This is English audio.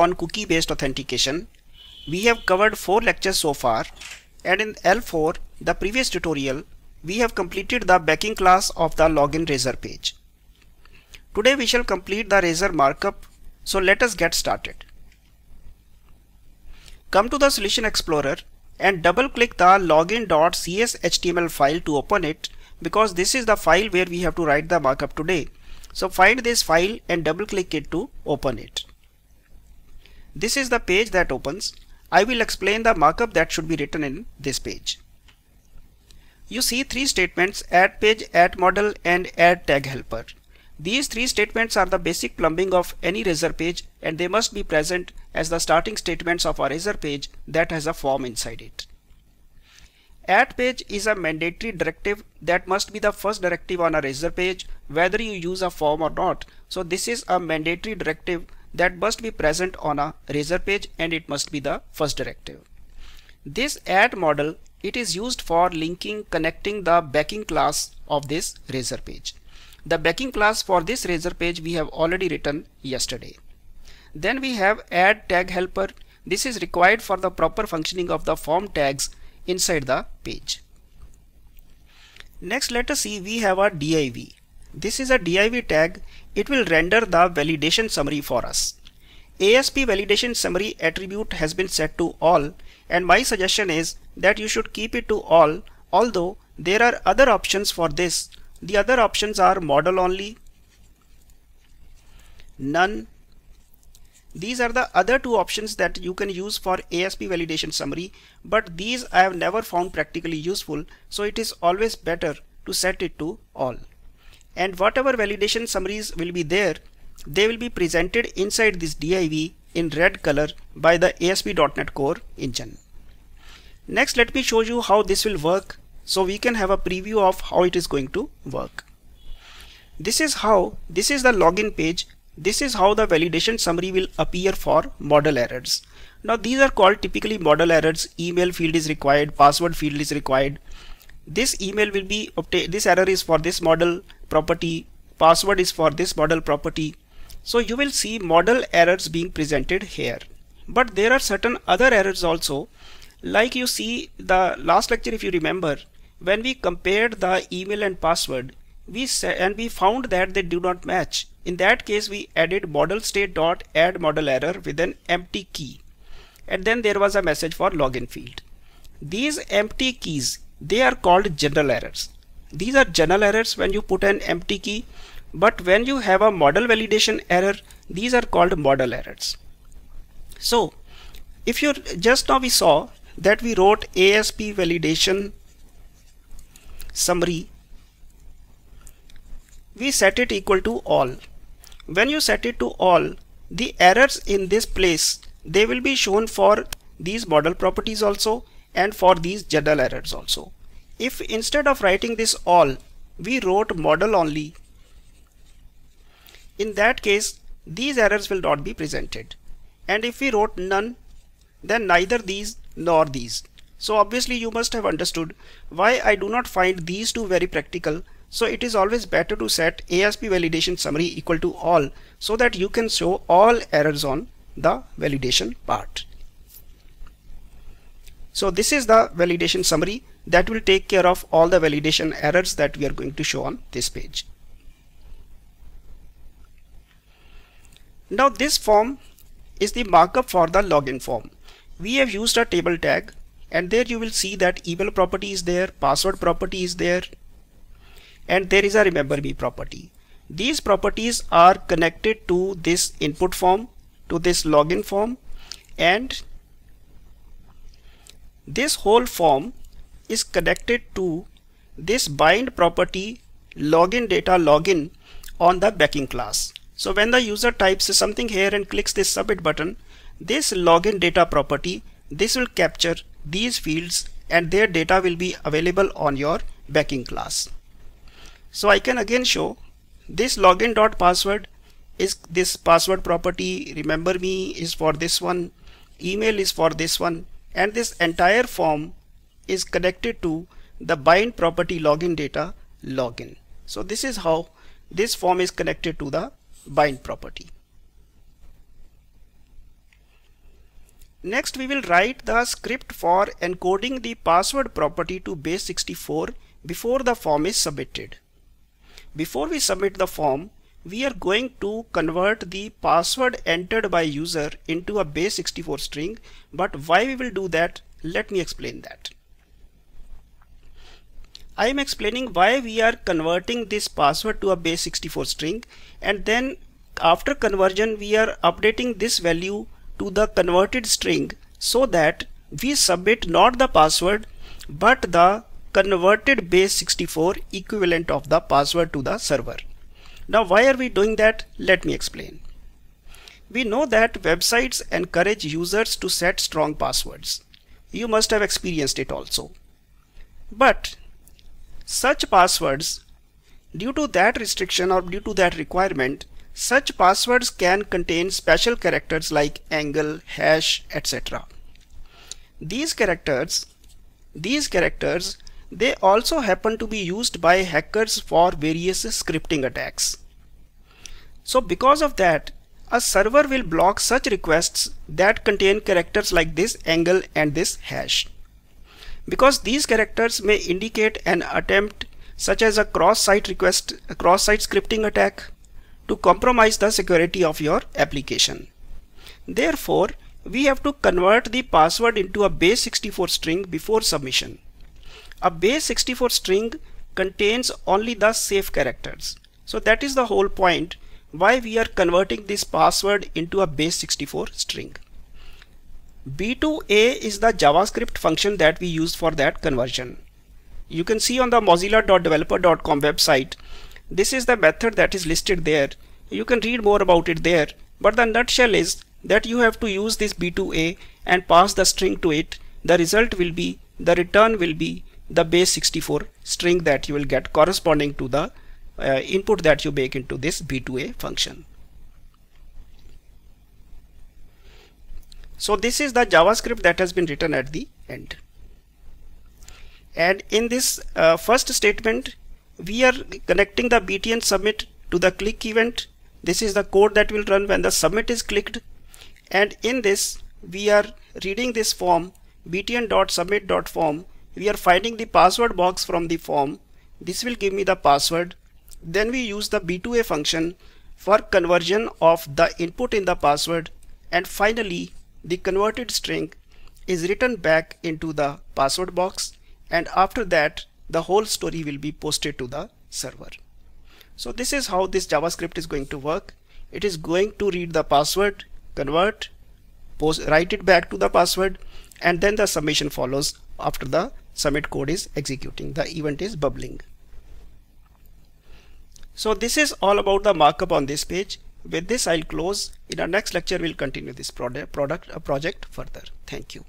on cookie based authentication. We have covered 4 lectures so far and in L4 the previous tutorial we have completed the backing class of the login razor page. Today we shall complete the razor markup so let us get started. Come to the solution explorer and double click the login.cshtml file to open it because this is the file where we have to write the markup today. So find this file and double click it to open it. This is the page that opens. I will explain the markup that should be written in this page. You see three statements add page, add model and add tag helper. These three statements are the basic plumbing of any razor page and they must be present as the starting statements of a razor page that has a form inside it. Add page is a mandatory directive that must be the first directive on a razor page whether you use a form or not. So this is a mandatory directive that must be present on a razor page and it must be the first directive. This add model, it is used for linking connecting the backing class of this razor page. The backing class for this razor page we have already written yesterday. Then we have add tag helper. This is required for the proper functioning of the form tags inside the page. Next let us see we have a div this is a div tag, it will render the validation summary for us. ASP validation summary attribute has been set to all and my suggestion is that you should keep it to all although there are other options for this. The other options are model only, none. These are the other two options that you can use for ASP validation summary but these I have never found practically useful so it is always better to set it to all and whatever validation summaries will be there, they will be presented inside this div in red color by the ASP.NET Core engine. Next, let me show you how this will work so we can have a preview of how it is going to work. This is how, this is the login page. This is how the validation summary will appear for model errors. Now these are called typically model errors, email field is required, password field is required this email will be obtained this error is for this model property password is for this model property so you will see model errors being presented here but there are certain other errors also like you see the last lecture if you remember when we compared the email and password we and we found that they do not match in that case we added model state dot add model error with an empty key and then there was a message for login field these empty keys they are called general errors. These are general errors when you put an empty key, but when you have a model validation error, these are called model errors. So if you just now we saw that we wrote ASP validation summary, we set it equal to all. When you set it to all, the errors in this place, they will be shown for these model properties also and for these general errors also. If instead of writing this all, we wrote model only, in that case, these errors will not be presented. And if we wrote none, then neither these nor these. So obviously you must have understood why I do not find these two very practical. So it is always better to set ASP validation summary equal to all so that you can show all errors on the validation part. So this is the validation summary that will take care of all the validation errors that we are going to show on this page. Now this form is the markup for the login form. We have used a table tag and there you will see that email property is there, password property is there and there is a remember me property. These properties are connected to this input form, to this login form and this whole form is connected to this bind property login data login on the backing class. So when the user types something here and clicks this submit button, this login data property, this will capture these fields and their data will be available on your backing class. So I can again show this login dot password is this password property remember me is for this one email is for this one and this entire form is connected to the bind property login data login. So this is how this form is connected to the bind property. Next we will write the script for encoding the password property to base 64 before the form is submitted. Before we submit the form, we are going to convert the password entered by user into a base64 string but why we will do that let me explain that I am explaining why we are converting this password to a base64 string and then after conversion we are updating this value to the converted string so that we submit not the password but the converted base64 equivalent of the password to the server now why are we doing that? Let me explain. We know that websites encourage users to set strong passwords. You must have experienced it also. But such passwords, due to that restriction or due to that requirement, such passwords can contain special characters like angle, hash, etc. These characters, these characters, they also happen to be used by hackers for various scripting attacks. So because of that, a server will block such requests that contain characters like this angle and this hash. Because these characters may indicate an attempt such as a cross-site request, a cross-site scripting attack to compromise the security of your application. Therefore, we have to convert the password into a base64 string before submission. A base64 string contains only the safe characters. So that is the whole point why we are converting this password into a base64 string. B2A is the JavaScript function that we use for that conversion. You can see on the mozilla.developer.com website, this is the method that is listed there. You can read more about it there, but the nutshell is that you have to use this B2A and pass the string to it. The result will be, the return will be the base64 string that you will get corresponding to the uh, input that you make into this b2a function. So this is the JavaScript that has been written at the end. And in this uh, first statement, we are connecting the btn submit to the click event. This is the code that will run when the submit is clicked. And in this, we are reading this form btn.submit.form. We are finding the password box from the form. This will give me the password then we use the B2A function for conversion of the input in the password. And finally, the converted string is written back into the password box. And after that, the whole story will be posted to the server. So this is how this JavaScript is going to work. It is going to read the password, convert, post, write it back to the password, and then the summation follows after the submit code is executing. The event is bubbling. So this is all about the markup on this page. With this I'll close. In our next lecture we'll continue this product, product uh, project further. Thank you.